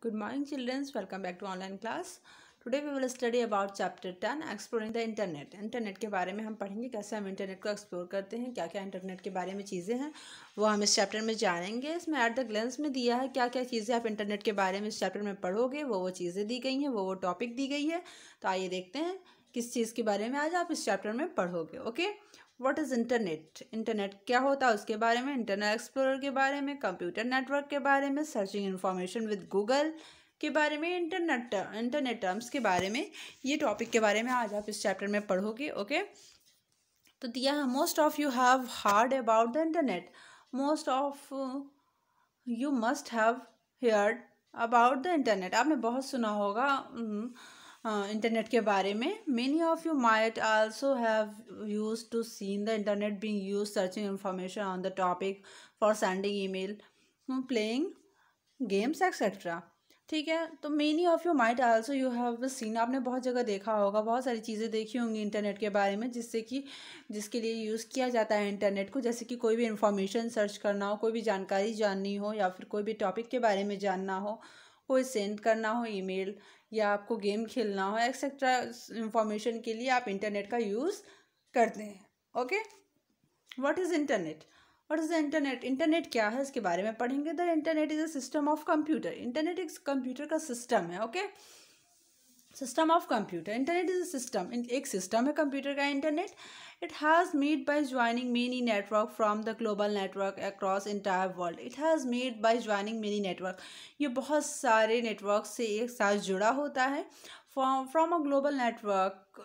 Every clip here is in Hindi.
Good morning children, welcome back to online class. Today we will study about chapter ten exploring the internet internet के बारे में हम पढ़ेंगे कैसे हम इंटरनेट को एक्सप्लोर करते हैं क्या क्या इंटरनेट के बारे में चीज़ें हैं वो हम इस चैप्टर में जानेंगे इसमें एट द ग्लेंस में दिया है क्या क्या चीज़ें आप इंटरनेट के बारे में इस चैप्टर में पढ़ोगे वो वो चीज़ें दी गई हैं वो वो टॉपिक दी गई है तो आइए देखते हैं किस चीज़ के बारे में आज आप इस चैप्टर में पढ़ोगे okay what is internet internet क्या होता है उसके बारे में इंटरनेट एक्सप्लोरर के बारे में कंप्यूटर नेटवर्क के बारे में सर्चिंग इन्फॉर्मेशन विद गूगल के बारे में इंटरनेट इंटरनेट टर्म्स के बारे में ये टॉपिक के बारे में आज आप इस चैप्टर में पढ़ोगे ओके तो दिया है most of you have heard about the internet most of you must have heard about the internet आपने बहुत सुना होगा हम्म, इंटरनेट हाँ, के बारे में many of you might also have use to seen the internet being use searching information on the topic for sending email playing games etcetera ठीक है तो many of you might also you have seen आपने बहुत जगह देखा होगा बहुत सारी चीज़ें देखी होंगी इंटरनेट के बारे में जिससे कि जिसके लिए यूज़ किया जाता है इंटरनेट को जैसे कि कोई भी इंफॉर्मेशन सर्च करना हो कोई भी जानकारी जाननी हो या फिर कोई भी टॉपिक के बारे में जानना हो कोई सेंड करना हो ईमेल या आपको गेम खेलना हो एक्सेट्रा इंफॉर्मेशन के लिए आप इंटरनेट का यूज़ करते हैं okay what is internet what is the internet internet क्या है इसके बारे में पढ़ेंगे the internet is a system of computer internet एक कंप्यूटर का सिस्टम है okay system of computer internet is a system एक सिस्टम है कंप्यूटर का internet It has made by joining many network from the global network across entire world. It has made by joining many network. ये बहुत सारे network से एक साथ जुड़ा होता है from from a global network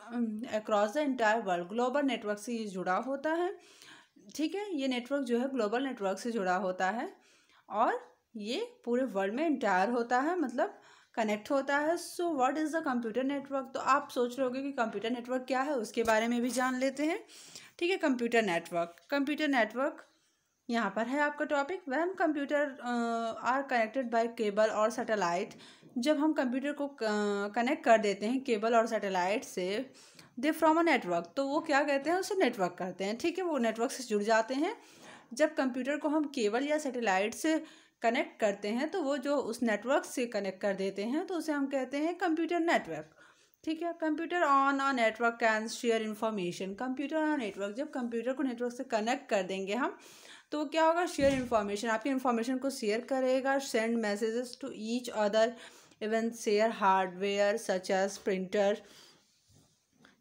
across the entire world global network से ये जुड़ा होता है ठीक है ये नेटवर्क जो है ग्लोबल नेटवर्क से जुड़ा होता है और ये पूरे वर्ल्ड में इंटायर होता है मतलब कनेक्ट होता है so what is the computer network तो आप सोच रहे होगे कि कंप्यूटर नेटवर्क क्या है उसके बारे में भी जान लेते हैं ठीक है कंप्यूटर नेटवर्क कंप्यूटर नेटवर्क यहाँ पर है आपका topic when computer are connected by cable और सैटेलाइट जब हम कंप्यूटर को कनेक्ट uh, कर देते हैं केबल और सैटेलाइट से दे फ्रॉम अ नेटवर्क तो वो क्या कहते हैं उसे नेटवर्क करते हैं ठीक है वो नेटवर्क से जुड़ जाते हैं जब कंप्यूटर को हम केबल या सैटेलाइट से कनेक्ट करते हैं तो वो जो उस नेटवर्क से कनेक्ट कर देते हैं तो उसे हम कहते हैं कंप्यूटर नेटवर्क ठीक है computer on a network can share information computer on network जब कंप्यूटर को नेटवर्क से कनेक्ट कर देंगे हम तो क्या होगा शेयर इन्फॉर्मेशन आपकी इन्फॉर्मेशन को शेयर करेगा send messages to each other even share hardware such as printer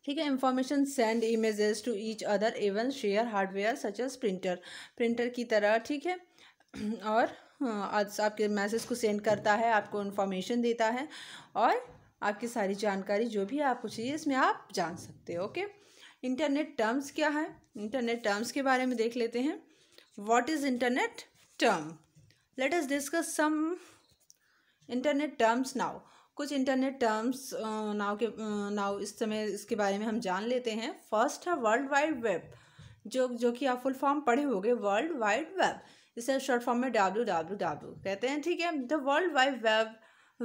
ठीक है information send images to each other even share hardware such as printer printer की तरह ठीक है और हाँ, आपके मैसेज को सेंड करता है आपको इन्फॉर्मेशन देता है और आपकी सारी जानकारी जो भी आपको चाहिए इसमें आप जान सकते हो ओके इंटरनेट टर्म्स क्या है इंटरनेट टर्म्स के बारे में देख लेते हैं what is internet term let us discuss some internet terms now कुछ इंटरनेट टर्म्स नाउ के नाउ इस समय इसके बारे में हम जान लेते हैं फर्स्ट है वर्ल्ड वाइड वेब जो जो कि आप फुल फॉर्म पढ़े होंगे वर्ल्ड वाइड वेब जिसे शॉर्ट फॉर्म में डब्ल्यू डब्ल्यू डब्ल्यू कहते हैं ठीक है the world wide web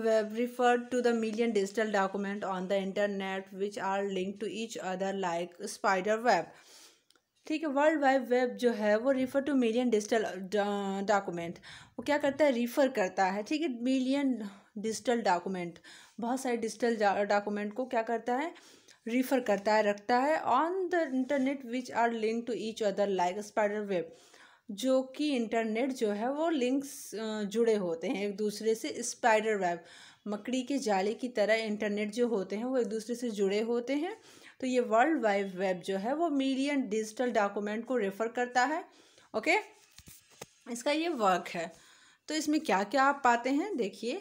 web refer to the million digital document on the internet which are link to each other like spider web ठीक है वर्ल्ड वाइड वेब जो है वो refer to million digital document वो क्या करता है रिफ़र करता है ठीक है मिलियन डिजिटल डॉक्यूमेंट बहुत सारे डिजिटल डॉक्यूमेंट को क्या करता है रिफ़र करता है रखता है on the internet which are link to each other like spider web जो कि इंटरनेट जो है वो लिंक्स जुड़े होते हैं एक दूसरे से स्पाइडर वेब मकड़ी के जाले की तरह इंटरनेट जो होते हैं वो एक दूसरे से जुड़े होते हैं तो ये वर्ल्ड वाइड वेब जो है वो मिलियन डिजिटल डॉक्यूमेंट को रेफ़र करता है ओके इसका ये वर्क है तो इसमें क्या क्या आप पाते हैं देखिए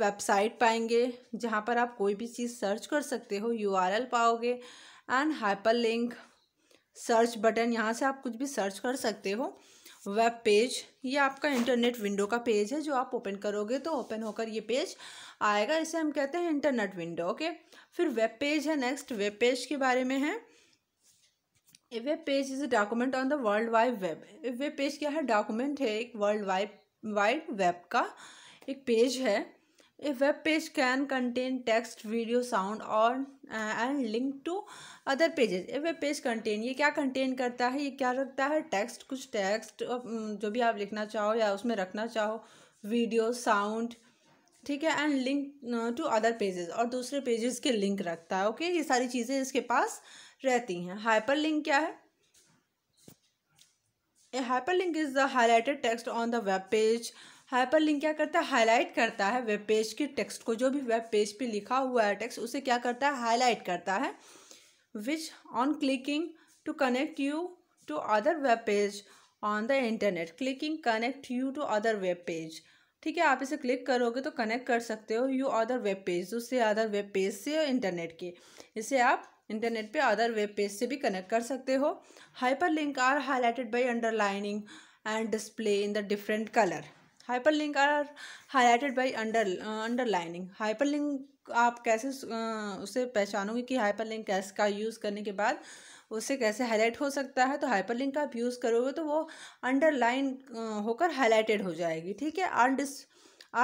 वेबसाइट पाएंगे जहाँ पर आप कोई भी चीज़ सर्च कर सकते हो यूआरएल पाओगे and hyperlink search button यहाँ से आप कुछ भी सर्च कर सकते हो वेब पेज ये आपका इंटरनेट विंडो का पेज है जो आप ओपन करोगे तो ओपन होकर ये पेज आएगा इसे हम कहते हैं इंटरनेट विंडो ओके फिर वेब पेज है नेक्स्ट वेब पेज के बारे में है a web page is a document on the world wide web web page क्या है डॉक्यूमेंट है एक वर्ल्ड वाइड वाइड वेब का एक पेज है a web page can contain text video sound और and link to other pages a page contain ये क्या कंटेन करता है ये क्या रखता है टेक्स्ट कुछ टेक्स्ट जो भी आप लिखना चाहो या उसमें रखना चाहो वीडियो साउंड ठीक है and link to other pages और दूसरे पेजेस के लिंक रखता है ओके ये सारी चीज़ें इसके पास रहती हैं हाइपर लिंक क्या है a hyperlink is the highlighted text on the web page hyperlink क्या करता है हाईलाइट करता है वेब पेज के टेक्स्ट को जो भी वेब पेज पे लिखा हुआ है टेक्स्ट उसे क्या करता है हाईलाइट करता है which on clicking to connect you to other web page on the internet clicking connect you to other web page ठीक है आप इसे क्लिक करोगे तो कनेक्ट कर सकते हो यू अदर वेब पेज दूसरे अदर वेब पेज से इंटरनेट के इसे आप इंटरनेट पे अदर वेब पेज से भी कनेक्ट कर सकते हो hyperlink are highlighted by underlining and display in the different colour hyperlink are highlighted by under underlining hyperlink आप कैसे उसे पहचानोगे कि हाइपर लिंक का यूज़ करने के बाद उससे कैसे हाईलाइट हो सकता है तो हाइपर लिंक आप यूज़ करोगे तो वो अंडरलाइन होकर हाईलाइटेड हो जाएगी ठीक है are dis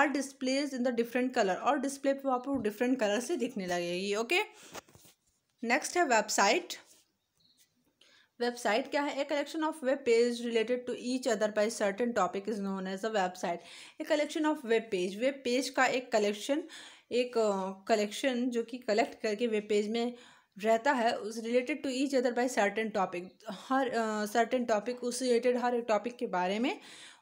are displays in the different colour और डिस्प्ले पर आपको डिफरेंट कलर से दिखने लगेगी ओके नेक्स्ट है वेबसाइट वेबसाइट क्या है a collection of web page related to each other by certain topic is known as a website a collection of web page web page का एक कलेक्शन एक कलेक्शन जो कि कलेक्ट करके वेब पेज में रहता है उस related to each other by certain topic हर सर्टेन टॉपिक उस रिलेटेड हर एक टॉपिक के बारे में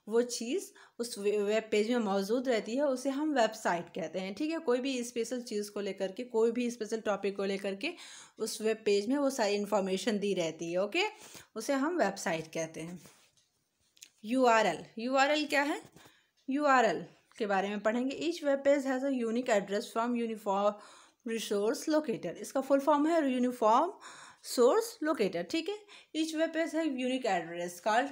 वो चीज़ उस वेब पेज में मौजूद रहती है उसे हम वेबसाइट कहते हैं ठीक है कोई भी स्पेशल चीज़ को लेकर के कोई भी स्पेशल टॉपिक को लेकर के उस वेब पेज में वो सारी इन्फॉर्मेशन दी रहती है ओके उसे हम वेबसाइट कहते हैं U R L U R L क्या है यू आर एल के बारे में पढ़ेंगे each web page has a unique address from uniform resource locator इसका फुल फॉर्म है यूनिफॉर्म सोर्स लोकेटर ठीक है ईच वेब पेज है यूनिक एड्रेस कार्ड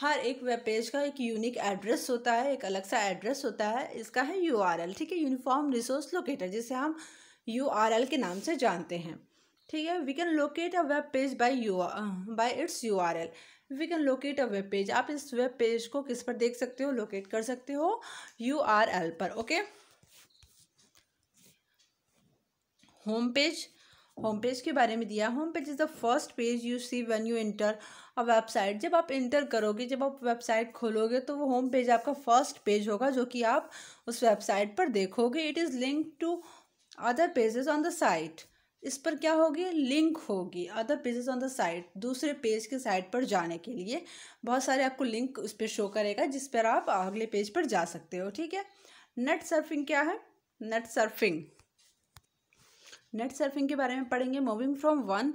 हर एक वेब पेज का एक यूनिक एड्रेस होता है एक अलग सा एड्रेस होता है इसका है यू ठीक है यूनिफॉर्म रिसोर्स लोकेटर जिसे हम यू के नाम से जानते हैं ठीक है we can locate a web page by you by its you we can locate a web page आप इस वेब पेज को किस पर देख सकते हो लोकेट कर सकते हो यू आर एल पर okay home page home page के बारे में दिया home page is the first page you see when you enter a website जब आप इंटर करोगे जब आप वेबसाइट खोलोगे तो वो होम पेज आपका फर्स्ट पेज होगा जो कि आप उस वेबसाइट पर देखोगे it is link to other pages on the site इस पर क्या होगी लिंक होगी other pages on the site दूसरे पेज के साइट पर जाने के लिए बहुत सारे आपको लिंक उस पर शो करेगा जिस पर आप अगले पेज पर जा सकते हो ठीक है नेट सर्फिंग क्या है नेट सर्फिंग नेट सर्फिंग के बारे में पढ़ेंगे moving from one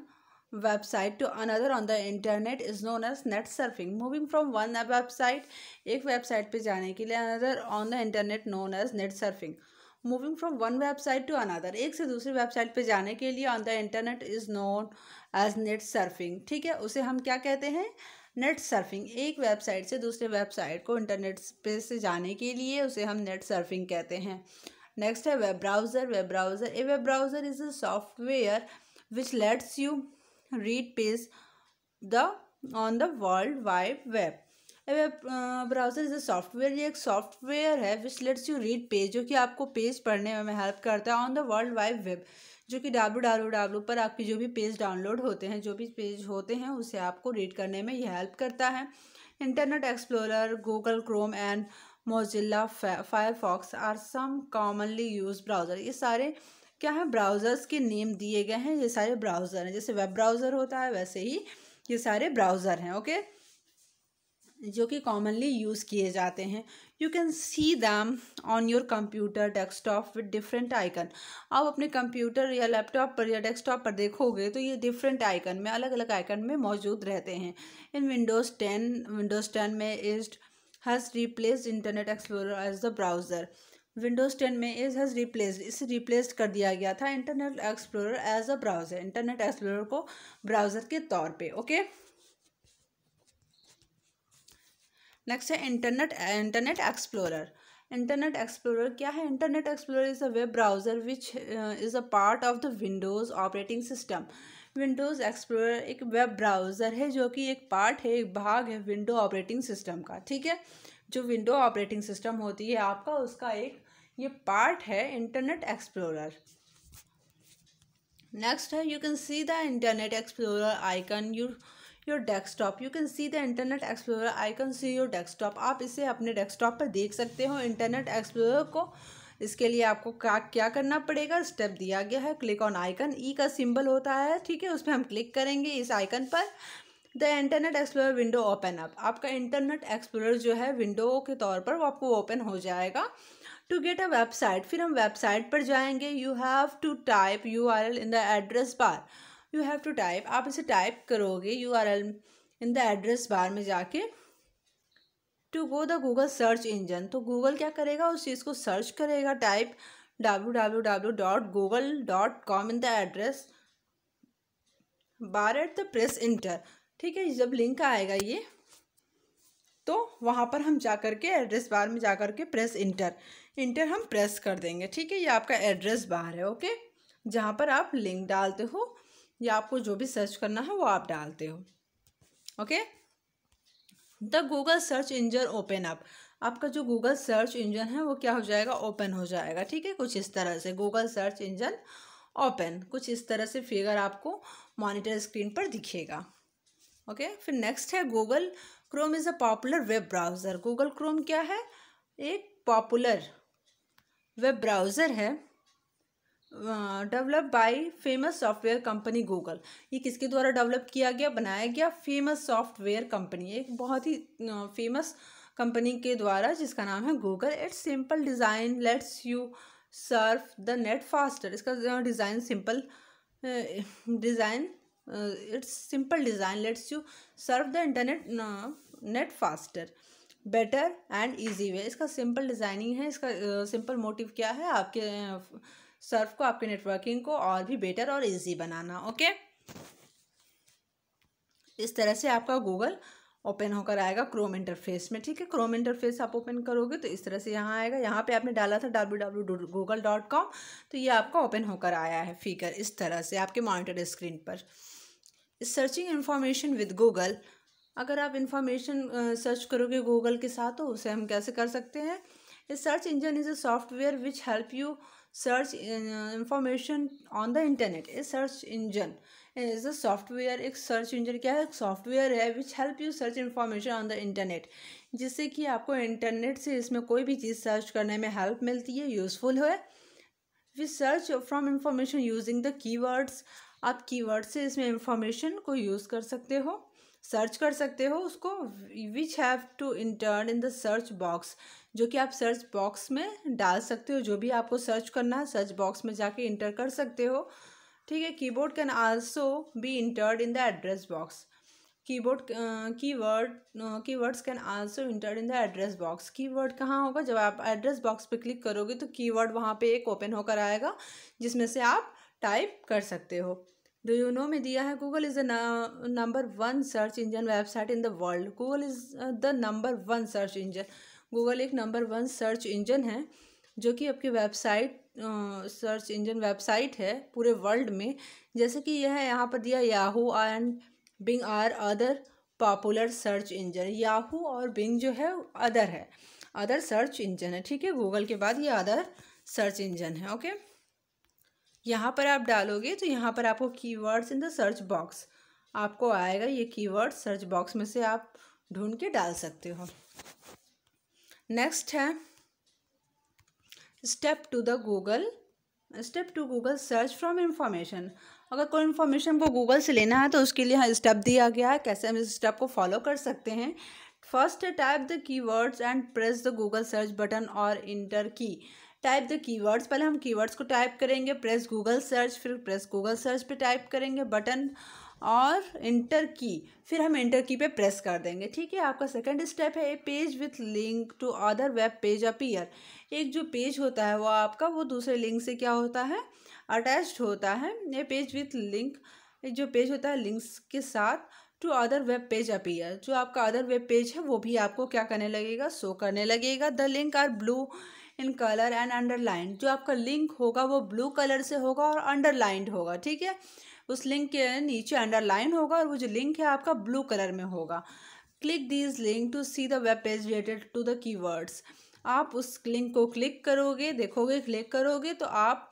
website to another on the internet is known as net surfing moving from one website एक वेबसाइट पे जाने के लिए another on the internet known as net surfing moving from one website to another एक से दूसरी वेबसाइट पे जाने के लिए on the internet is known as net surfing ठीक है उसे हम क्या कहते हैं नेट सर्फिंग एक वेबसाइट से दूसरे वेबसाइट को इंटरनेट पे से जाने के लिए उसे हम नेट सर्फिंग कहते हैं नेक्स्ट है web browser web browser a web browser is a software which lets you read page the on the world wide web browser is a software ये एक सॉफ्टवेयर है which lets you read page जो कि आपको पेज पढ़ने में हेल्प करता है on the world wide web जो कि डब्ल्यू डब्ल्यू डब्ल्यू पर आपके जो भी पेज डाउनलोड होते हैं जो भी पेज होते हैं उसे आपको रीड करने में ये हेल्प करता है Internet Explorer Google Chrome and Mozilla Firefox are some commonly use browser ये सारे क्या है ब्राउज़र्स के नेम दिए गए हैं ये सारे ब्राउज़र हैं जैसे वेब ब्राउज़र होता है वैसे ही ये सारे ब्राउज़र हैं ओके जो कि कॉमनली यूज़ किए जाते हैं you can see them on your computer desktop with different icon आप अपने कंप्यूटर या लैपटॉप पर या डेस्कटॉप पर देखोगे तो ये डिफरेंट आइकन में अलग अलग आइकन में मौजूद रहते हैं in Windows ten Windows ten में is has replace Internet Explorer Edge the browser Windows ten में इज हैज़ रिप्लेस इसे रिप्लेस कर दिया गया था Internet Explorer Edge a browser Internet Explorer को ब्राउज़र के तौर पे ओके नेक्स्ट है Internet Internet Explorer Internet Explorer क्या है Internet Explorer is a web browser which is a part of the Windows operating system Windows Explorer एक वेब ब्राउज़र है जो कि एक पार्ट है एक भाग है विंडो ऑपरेटिंग सिस्टम का ठीक है जो विंडो ऑपरेटिंग सिस्टम होती है आपका उसका एक ये पार्ट है इंटरनेट एक्सप्लोरर नेक्स्ट है you can see the Internet Explorer icon you your desktop you can see the Internet Explorer I can see your desktop आप इसे अपने डेस्कटॉप पर देख सकते हो इंटरनेट एक्सप्लोरर को इसके लिए आपको क्या क्या करना पड़ेगा स्टेप दिया गया है क्लिक ऑन आइकन ई का सिंबल होता है ठीक है उस पर हम क्लिक करेंगे इस आइकन पर the Internet Explorer window open up आपका इंटरनेट एक्सप्लोरर जो है विंडो के तौर पर वो आपको ओपन हो जाएगा टू गेट अ वेबसाइट फिर हम वेबसाइट पर जाएंगे you have to type U R L in the address bar you have to type आप इसे टाइप करोगे U R L in the address bar में जाके to go the Google search engine तो गूगल क्या करेगा उस चीज़ को सर्च करेगा type W W W dot Google dot com in the address bar at the press enter ठीक है जब लिंक आएगा ये तो वहाँ पर हम जा कर के एड्रेस बार में जा कर के प्रेस इंटर इंटर हम प्रेस कर देंगे ठीक है ये आपका एड्रेस बार है ओके जहाँ पर आप लिंक डालते हो या आपको जो भी सर्च करना है वो आप डालते हो okay the Google search engine open up आपका जो गूगल सर्च इंजन है वो क्या हो जाएगा ओपन हो जाएगा ठीक है कुछ इस तरह से गूगल सर्च इंजन ओपन कुछ इस तरह से फिगर आपको मॉनिटर स्क्रीन पर दिखेगा ओके okay? फिर नेक्स्ट है Google Chrome is a popular web browser Google Chrome क्या है एक पॉपुलर वेब ब्राउज़र है develop by famous software company Google ये किसके द्वारा डेवलप किया गया बनाया गया फेमस सॉफ्टवेयर कंपनी एक बहुत ही फेमस कंपनी के द्वारा जिसका नाम है Google it's simple design let's you surf the net faster इसका design simple design it's simple design let's you serve the Internet net faster better and easy way इसका सिंपल डिज़ाइनिंग है इसका सिंपल uh, मोटिव क्या है आपके uh, सर्फ को आपके नेटवर्किंग को और भी बेटर और इजी बनाना ओके इस तरह से आपका गूगल ओपन होकर आएगा क्रोम इंटरफेस में ठीक है क्रोम इंटरफेस आप ओपन करोगे तो इस तरह से यहाँ आएगा यहाँ पे आपने डाला था डब्ल्यू तो ये आपका ओपन होकर आया है फिगर इस तरह से आपके मॉनिटर स्क्रीन पर सर्चिंग इन्फॉर्मेशन विद गूगल अगर आप इन्फॉर्मेशन सर्च करोगे गूगल के साथ तो उसे हम कैसे कर सकते हैं search engine is a software which help you search information on the Internet a search engine is a software एक सर्च इंजन क्या है एक सॉफ्टवेयर है which help you search information on the Internet जिससे कि आपको इंटरनेट से इसमें कोई भी चीज़ सर्च करने में हेल्प मिलती है यूजफुल है which search from information using the keywords आप कीवर्ड से इसमें इंफॉर्मेशन को यूज़ कर सकते हो सर्च कर सकते हो उसको which have to enter in the search box जो कि आप सर्च बॉक्स में डाल सकते हो जो भी आपको सर्च करना है सर्च बॉक्स में जाके इंटर कर सकते हो ठीक है keyboard can also be entered in the address box keyboard keyword keywords can also entered in the address box keyword कहाँ होगा जब आप एड्रेस बॉक्स पे क्लिक करोगे तो कीवर्ड वहाँ पे एक ओपन होकर आएगा जिसमें से आप टाइप कर सकते हो डू यू नो में दिया है Google is the number one search engine website in the world Google is the number one search engine Google एक नंबर वन सर्च इंजन है जो कि आपकी वेबसाइट सर्च इंजन वेबसाइट है पूरे वर्ल्ड में जैसे कि यह है यहाँ पर दिया Yahoo and Bing are other popular search engine Yahoo और बिंग जो है अदर है अदर सर्च इंजन है ठीक है गूगल के बाद ये अदर सर्च इंजन है ओके यहाँ पर आप डालोगे तो यहाँ पर आपको keywords in the search box आपको आएगा ये कीवर्ड सर्च बॉक्स में से आप ढूंढ के डाल सकते हो नेक्स्ट है step two the Google step two Google search from information अगर कोई इन्फॉर्मेशन को गूगल से लेना है तो उसके लिए यहाँ स्टेप दिया गया है कैसे हम इस स्टेप को फॉलो कर सकते हैं first type the keywords and press the Google search button और enter key type the keywords पहले हम कीवर्ड्स को टाइप करेंगे प्रेस गूगल सर्च फिर प्रेस गूगल सर्च पे टाइप करेंगे बटन और इंटर की फिर हम इंटर की पे प्रेस कर देंगे ठीक है आपका सेकंड स्टेप है a page with link to other web page appear एक जो पेज होता है वो आपका वो दूसरे लिंक से क्या होता है अटैच्ड होता है ए पेज विथ लिंक जो पेज होता है लिंक्स के साथ to other web page appear जो आपका अदर वेब पेज है वो भी आपको क्या करने लगेगा शो करने लगेगा the link are blue in colour and underline जो आपका लिंक होगा वो ब्लू कलर से होगा और अंडरलाइंड होगा ठीक है उस लिंक के नीचे अंडरलाइन होगा और वो जो लिंक है आपका ब्लू कलर में होगा click this link to see the web page related to the keywords आप उस लिंक को क्लिक करोगे देखोगे क्लिक करोगे तो आप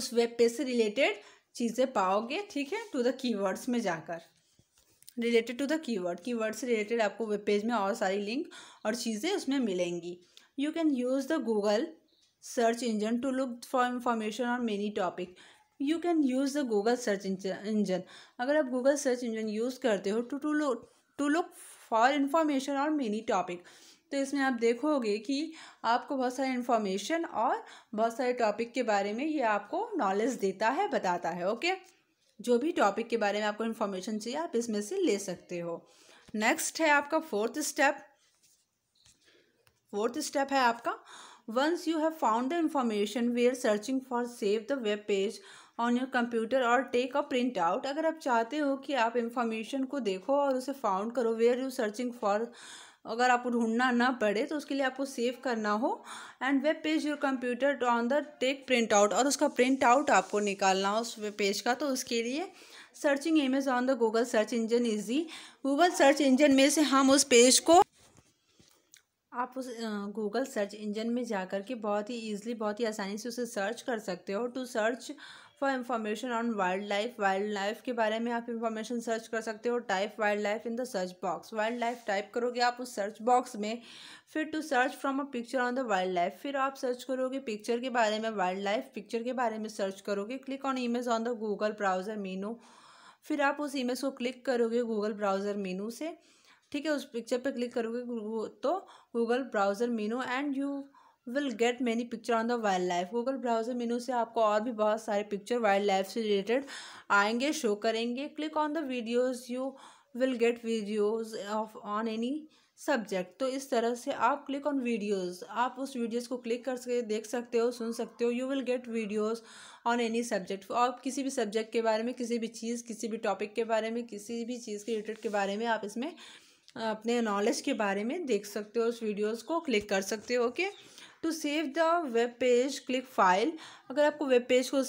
उस वेब पेज से रिलेटेड चीज़ें पाओगे ठीक है टू द कीवर्ड्स में जाकर related to the keyword keyword से रिलेटेड आपको वेब पेज में और सारी लिंक और चीज़ें उसमें मिलेंगी you can use the Google search engine to look for information on many topic you can use the Google search engine अगर आप गूगल सर्च इंजन यूज़ करते हो to to look to look for information और मेनी टॉपिक तो इसमें आप देखोगे कि आपको बहुत सारे इन्फॉर्मेशन और बहुत सारे टॉपिक के बारे में ये आपको नॉलेज देता है बताता है ओके जो भी टॉपिक के बारे में आपको इन्फॉर्मेशन चाहिए आप इसमें से ले सकते हो नेक्स्ट है आपका फोर्थ स्टेप फोर्थ स्टेप है आपका once you have found the information we are searching for save the web page on your computer और टेक अ प्रिंट आउट अगर आप चाहते हो कि आप इंफॉर्मेशन को देखो और उसे फाउंड करो way are you searching for अगर आपको ढूंढना ना पड़े तो उसके लिए आपको सेव करना हो and web page your computer on the take print out और उसका प्रिंट आउट आपको निकालना हो उस वेब पेज का तो उसके लिए searching image on the Google search engine easy Google search engine में से हम उस पेज को आप उस गूगल सर्च इंजन में जा कर के बहुत ही ईजिली बहुत ही आसानी से उसे सर्च कर सकते हो to search for information on wildlife wildlife के बारे में आप इंफॉर्मेशन सर्च कर सकते हो type wildlife in the search box wildlife type करोगे आप उस सर्च बॉक्स में फिर to search from a picture on the wildlife फिर आप सर्च करोगे पिक्चर के बारे में वाइल्ड लाइफ पिक्चर के बारे में सर्च करोगे click on image on the Google browser menu फिर आप उस इमेज को क्लिक करोगे गूगल ब्राउज़र मीनू से ठीक है उस पिक्चर पर क्लिक करोगे तो Google browser menu and you will get many picture on the wildlife Google browser menu से आपको और भी बहुत सारे पिक्चर वाइल्ड लाइफ से रिलेटेड आएंगे शो करेंगे click on the videos you will get videos of on any subject तो इस तरह से आप क्लिक ऑन वीडियोज़ आप उस वीडियोज़ को क्लिक कर सके देख सकते हो सुन सकते हो you will get videos on any subject आप किसी भी सब्जेक्ट के बारे में किसी भी चीज़ किसी भी टॉपिक के बारे में किसी भी चीज़ के रिलेटेड के बारे में आप इसमें अपने नॉलेज के बारे में देख सकते हो उस वीडियोस को क्लिक कर सकते हो okay to save the web page click file अगर आपको वेब पेज को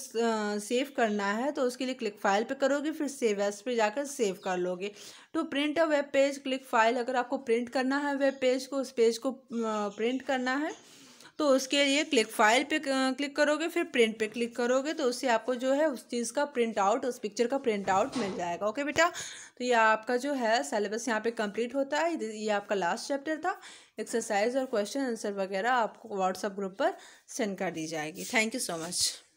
सेव करना है तो उसके लिए क्लिक फाइल पे करोगे फिर सेव एस पे जाकर सेव कर लोगे to print a web page click file अगर आपको प्रिंट करना है वेब पेज को उस पेज को प्रिंट करना है तो उसके लिए क्लिक फाइल पे क्लिक करोगे फिर प्रिंट पे क्लिक करोगे तो उससे आपको जो है उस चीज़ का प्रिंट आउट उस पिक्चर का प्रिंट आउट मिल जाएगा ओके बेटा तो ये आपका जो है सिलेबस यहाँ पे कंप्लीट होता है ये आपका लास्ट चैप्टर था एक्सरसाइज और क्वेश्चन आंसर वगैरह आपको व्हाट्सअप ग्रुप पर सेंड कर दी जाएगी थैंक यू सो मच